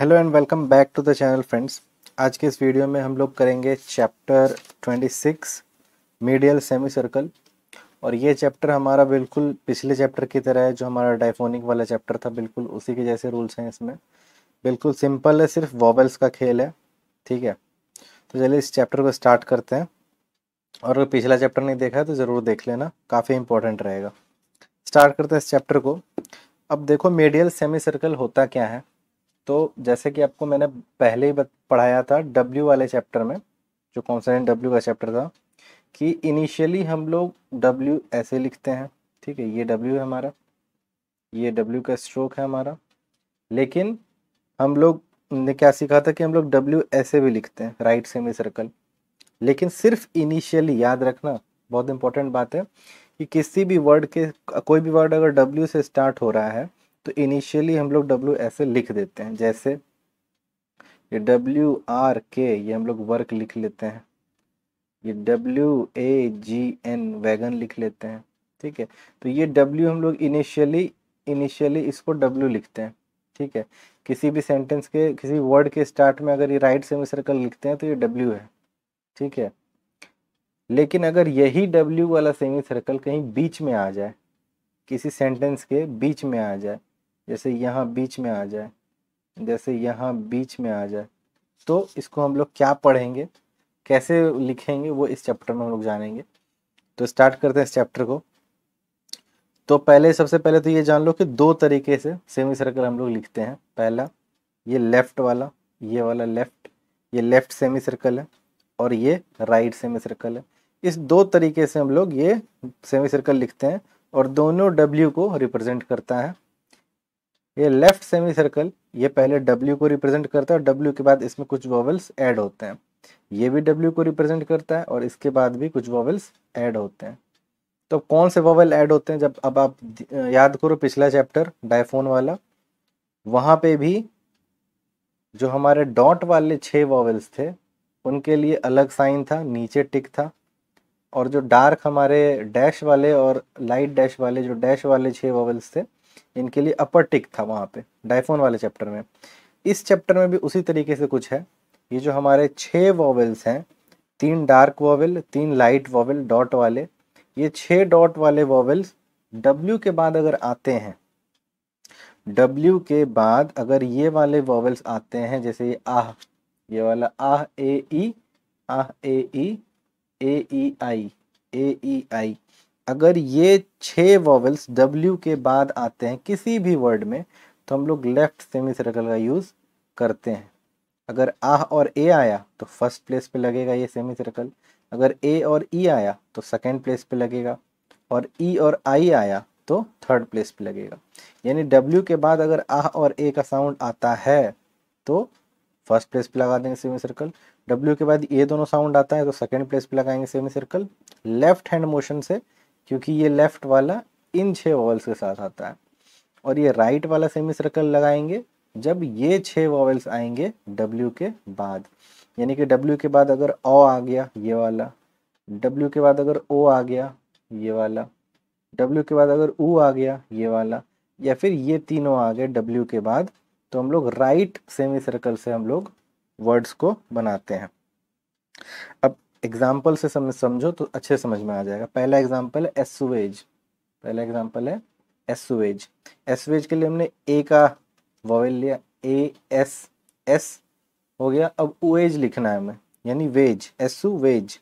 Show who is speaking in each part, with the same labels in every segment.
Speaker 1: hello and welcome back to the channel friends आज के इस वीडियो में हम लोग करेंगे चैप्टर 26 मीडियल सेमी सर्कल और ये चैप्टर हमारा बिल्कुल पिछले चैप्टर की तरह है जो हमारा डाइफोनिक वाला चैप्टर था बिल्कुल उसी के जैसे रूल्स हैं इसमें बिल्कुल सिंपल है सिर्फ वॉबल्स का खेल है ठीक है तो चलिए इस चैप्टर को स्टार्ट करते हैं और अगर पिछला चैप्टर नहीं देखा है तो ज़रूर देख लेना काफ़ी इंपॉर्टेंट रहेगा स्टार्ट करते हैं इस चैप्टर को अब देखो मीडियल सेमी सर्कल होता क्या है तो जैसे कि आपको मैंने पहले ही पढ़ाया था डब्ल्यू वाले चैप्टर में जो कॉन्सोनेंट डब्ल्यू का चैप्टर था कि इनिशियली हम लोग डब्ल्यू ऐसे लिखते हैं ठीक है ये डब्ल्यू है हमारा ये डब्ल्यू का स्ट्रोक है हमारा लेकिन हम लोग ने क्या सीखा था कि हम लोग डब्ल्यू ऐसे भी लिखते हैं राइट सेमी सर्कल लेकिन सिर्फ इनिशियली याद रखना बहुत इंपॉर्टेंट बात है कि किसी भी वर्ड के कोई भी वर्ड अगर डब्ल्यू से स्टार्ट हो रहा है तो इनिशियली हम लोग डब्ल्यू ऐसे लिख देते हैं जैसे ये डब्ल्यू आर के ये हम लोग वर्क लिख लेते हैं ये W A G N wagon लिख लेते हैं ठीक है तो ये डब्ल्यू हम लोग इनिशियली इनिशियली इसको डब्ल्यू लिखते हैं ठीक है किसी भी सेंटेंस के किसी वर्ड के स्टार्ट में अगर ये राइट सर्कल लिखते हैं तो ये डब्ल्यू है ठीक है लेकिन अगर यही डब्ल्यू वाला सेमी सर्कल कहीं बीच में आ जाए किसी सेंटेंस के बीच में आ जाए जैसे यहाँ बीच में आ जाए जैसे यहाँ बीच में आ जाए तो इसको हम लोग क्या पढ़ेंगे कैसे लिखेंगे वो इस चैप्टर में हम लोग जानेंगे तो स्टार्ट करते हैं इस चैप्टर को तो पहले सबसे पहले तो ये जान लो कि दो तरीके से सेमी सर्कल हम लोग लिखते हैं पहला ये लेफ्ट वाला ये वाला लेफ्ट ये लेफ्ट सेमी सर्कल है और ये राइट सेमी सर्कल है इस दो तरीके से हम लोग ये सेमी सर्कल लिखते हैं और दोनों डब्ल्यू को रिप्रेजेंट करता है ये लेफ्ट सेमी सर्कल ये पहले W को रिप्रेजेंट करता है और W के बाद इसमें कुछ वॉवल्स ऐड होते हैं ये भी W को रिप्रेजेंट करता है और इसके बाद भी कुछ वॉवल्स ऐड होते हैं तो कौन से वॉवल ऐड होते हैं जब अब आप याद करो पिछला चैप्टर डायफोन वाला वहाँ पे भी जो हमारे डॉट वाले छः वॉवल्स थे उनके लिए अलग साइन था नीचे टिक था और जो डार्क हमारे डैश वाले और लाइट डैश वाले जो डैश वाले छः वॉवल्स थे इनके लिए अपर टिक था वहाँ पे डाइफोन वाले चैप्टर में इस चैप्टर में भी उसी तरीके से कुछ है ये जो हमारे छः वॉवल्स हैं तीन डार्क वॉवल तीन लाइट वॉवल डॉट वाले ये छः डॉट वाले वॉवल्स डब्ल्यू के बाद अगर आते हैं डब्ल्यू के बाद अगर ये वाले वॉवल्स आते हैं जैसे ये आह ये वाला आह ए ई आह ए ई ए ई आई ए ई आई अगर ये छः वॉवल्स डब्ल्यू के बाद आते हैं किसी भी वर्ड में तो हम लोग लेफ्ट सेमी सर्कल का यूज़ करते हैं अगर आह और ए आया तो फर्स्ट प्लेस पे लगेगा ये सेमी सर्कल अगर ए और ई e आया तो सेकेंड प्लेस पे लगेगा और ई e और आई आया तो थर्ड प्लेस पे लगेगा यानी डब्ल्यू के बाद अगर आह और ए का साउंड आता है तो फर्स्ट प्लेस पे लगा देंगे सेमी सर्कल डब्ल्यू के बाद ये दोनों साउंड आता है तो सेकेंड प्लेस पे लगाएंगे semi circle left hand motion से क्योंकि ये लेफ्ट वाला इन छः वॉवल्स के साथ आता है और ये राइट वाला सेमी सर्कल लगाएंगे जब ये छः वॉवल्स आएंगे डब्ल्यू के बाद यानी कि डब्ल्यू के बाद अगर ओ आ गया ये वाला डब्ल्यू के बाद अगर ओ आ गया ये वाला डब्ल्यू के बाद अगर ऊ आ गया ये वाला या फिर ये तीनों आ गए डब्ल्यू के बाद तो हम लोग राइट सेमी सर्कल से हम लोग वर्ड्स को बनाते हैं अब एग्जाम्पल से समझ समझो तो अच्छे समझ में आ जाएगा पहला एग्जाम्पल है एसुवेज पहला एग्जाम्पल है एसुवेज एसुवेज के लिए हमने ए का वॉवेल लिया ए एस एस हो गया अब उज लिखना है हमें यानी वेज एसु वेज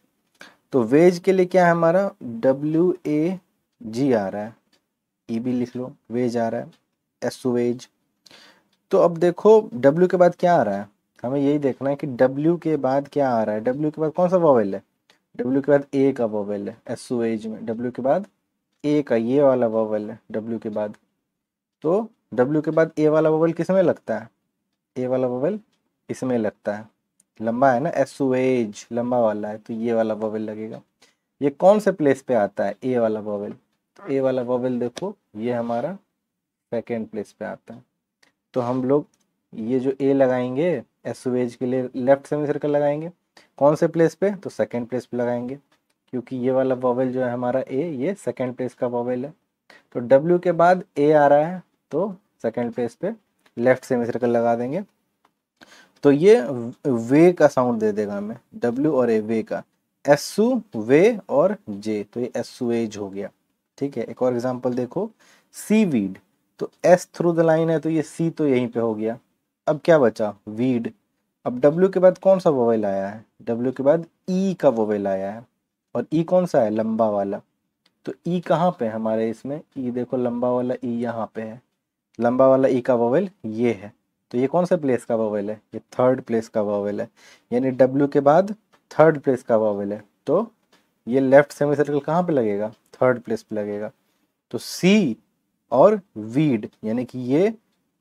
Speaker 1: तो वेज के लिए क्या है हमारा डब्ल्यू ए जी आ रहा है ई e भी लिख लो वेज आ रहा है एसुवेज तो अब देखो डब्ल्यू के बाद क्या आ रहा है हमें यही देखना है कि डब्ल्यू के बाद क्या आ रहा है डब्ल्यू के बाद कौन सा वोवेल है डब्ल्यू के बाद ए का वोवेल है एस एज में डब्ल्यू के बाद ए का ये वाला वोवेल है डब्ल्यू के बाद तो डब्ल्यू के बाद ए वाला वोवेल किस में लगता है ए वाला वोवेल इसमें लगता है लंबा है ना एस एज लंबा वाला है तो ये वाला वोवेल लगेगा ये कौन से प्लेस पे आता है ए वाला वोवेल तो ए वाला वोवेल देखो ये हमारा सेकेंड प्लेस पे आता है तो हम लोग ये जो ए लगाएंगे एसओएच के लिए लेफ्ट सेमी सर्कल लगाएंगे कौन से प्लेस पे तो सेकेंड प्लेस पे लगाएंगे क्योंकि ये वाला वॉवेल जो है हमारा ए ये सेकेंड प्लेस का वॉवेल है तो डब्ल्यू के बाद ए आ रहा है तो सेकेंड प्लेस पे लेफ्ट सेमी सर्कल लगा देंगे तो ये वे का साउंड दे देगा हमें डब्ल्यू और ए वे का एस वे और जे तो ये एसू एज हो गया ठीक है एक और एग्जाम्पल देखो सी वीड तो एस थ्रू द लाइन है तो ये सी तो यहीं पे हो गया अब क्या बचा वीड अब डब्ल्यू के बाद कौन सा वोवेल आया है डब्ल्यू के बाद ई e का वोवेल आया है और ई e कौन सा है लंबा वाला तो ई e कहाँ पे है हमारे इसमें ई e देखो लंबा वाला ई e यहाँ पे है लंबा वाला ई e का वोवेल ये है तो ये कौन सा प्लेस का वोवेल है ये थर्ड प्लेस का वोवेल है यानी डब्ल्यू के बाद थर्ड प्लेस का वोवेल है तो ये लेफ्ट सेमी सर्कल कहाँ पे लगेगा थर्ड प्लेस पे लगेगा तो सी और वीड यानी कि ये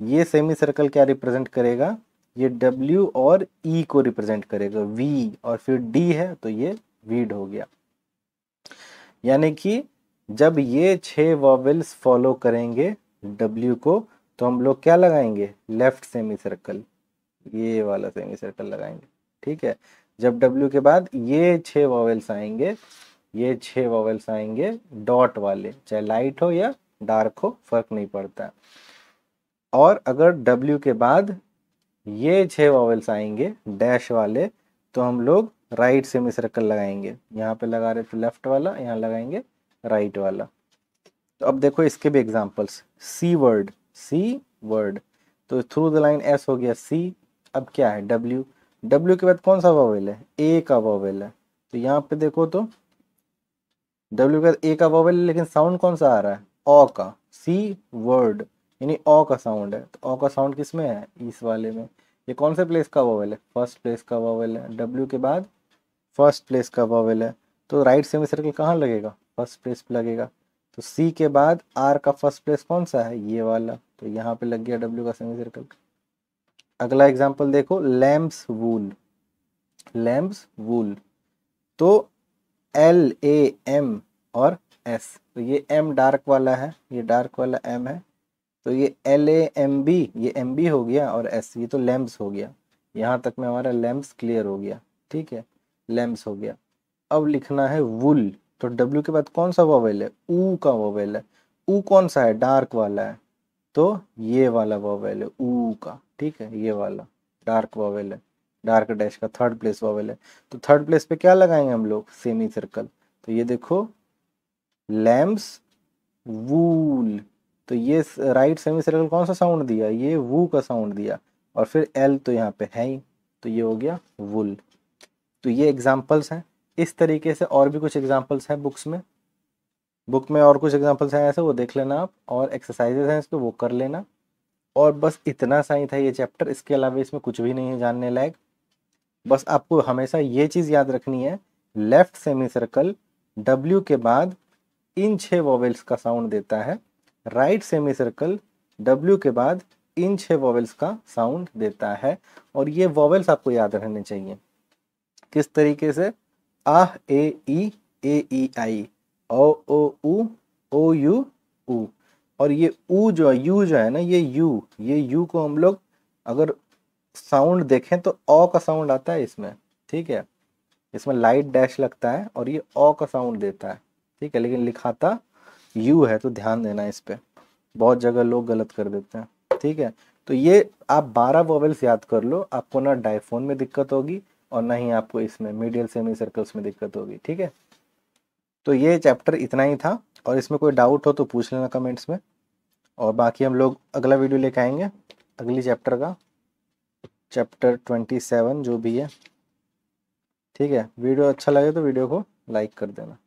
Speaker 1: ये सेमी सर्कल क्या रिप्रेजेंट करेगा ये W और E को रिप्रेजेंट करेगा V और फिर D है तो ये वीड हो गया यानी कि जब ये छह वॉवल्स फॉलो करेंगे W को तो हम लोग क्या लगाएंगे लेफ्ट सेमी सर्कल ये वाला सेमी सर्कल लगाएंगे ठीक है जब W के बाद ये छह वॉवल्स आएंगे ये छह वॉवल्स आएंगे डॉट वाले चाहे लाइट हो या डार्क हो फर्क नहीं पड़ता है और अगर डब्ल्यू के बाद ये छः वॉवल्स आएंगे डैश वाले तो हम लोग राइट सेमी सर्कल लगाएंगे यहाँ पे लगा रहे थे लेफ्ट वाला यहाँ लगाएंगे राइट वाला तो अब देखो इसके भी examples seaward seaward तो थ्रू द लाइन एस हो गया सी अब क्या है डब्ल्यू डब्ल्यू के बाद कौन सा वॉवेल है ए का वॉवल है तो यहाँ पे देखो तो डब्ल्यू के बाद ए का वॉवल है लेकिन साउंड कौन सा आ रहा है ओ का सी वर्ड यानी ओ का साउंड है तो ओ का साउंड किस में है इस वाले में ये कौन से प्लेस का वॉवेल है फर्स्ट प्लेस का वॉवेल है डब्ल्यू के बाद फर्स्ट प्लेस का वॉवेल है तो राइट सेमी सर्कल कहाँ लगेगा फर्स्ट प्लेस पे लगेगा तो सी के बाद आर का फर्स्ट प्लेस कौन सा है ये वाला तो यहाँ पे लग गया डब्ल्यू का सेमी सर्कल अगला एग्जाम्पल देखो लैम्प्स वूल लैम्प्स वूल तो एल ए एम और एस तो ये एम डार्क वाला है ये डार्क वाला एम है तो ये एल ए एम बी ये एम बी हो गया और एस ये तो लैम्प हो गया यहाँ तक में हमारा लैम्प्स क्लियर हो गया ठीक है लैम्प्स हो गया अब लिखना है वुल तो डब्ल्यू के बाद कौन सा वोवेल है ऊ का वोवेल है ऊ कौन सा है डार्क वाला है तो ये वाला वोवेल है ऊ का ठीक है ये वाला डार्क वोवेल है डार्क डैश का थर्ड प्लेस वॉवेल है तो थर्ड प्लेस पे क्या लगाएंगे हम लोग सेमी सर्कल तो ये देखो लैम्प्स वूल तो ये राइट सेमी सर्कल कौन सा साउंड दिया ये वू का साउंड दिया और फिर एल तो यहाँ पे है ही तो ये हो गया वुल तो ये एग्जाम्पल्स हैं इस तरीके से और भी कुछ एग्जाम्पल्स हैं बुक्स में बुक में और कुछ एग्जाम्पल्स हैं ऐसे वो देख लेना आप और एक्सरसाइजेज हैं इसको वो कर लेना और बस इतना सा ही था ये चैप्टर इसके अलावा इसमें कुछ भी नहीं है जानने लायक बस आपको हमेशा ये चीज़ याद रखनी है लेफ्ट सेमी सर्कल डब्ल्यू के बाद इन छः वॉवेल्स का साउंड देता है राइट सेमी सर्कल डब्ल्यू के बाद इन छः वॉवल्स का साउंड देता है और ये वॉवल्स आपको याद रहने चाहिए किस तरीके से आ ए ई ए ई आई ओ ओ उ, ओ यू ऊ और ये ऊ जो है यू जो है ना ये यू ये यू को हम लोग अगर साउंड देखें तो ओ का साउंड आता है इसमें ठीक है इसमें लाइट डैश लगता है और ये ओ का साउंड देता है ठीक है लेकिन लिखाता यू है तो ध्यान देना इस पर बहुत जगह लोग गलत कर देते हैं ठीक है तो ये आप 12 वॉवल्स याद कर लो आपको ना डाइफोन में दिक्कत होगी और ना ही आपको इसमें मीडियल सेमी सर्कल्स में दिक्कत होगी ठीक है तो ये चैप्टर इतना ही था और इसमें कोई डाउट हो तो पूछ लेना कमेंट्स में और बाकी हम लोग अगला वीडियो लेके आएंगे अगली चैप्टर का चैप्टर ट्वेंटी सेवन जो भी है ठीक है वीडियो अच्छा लगे तो वीडियो को लाइक कर देना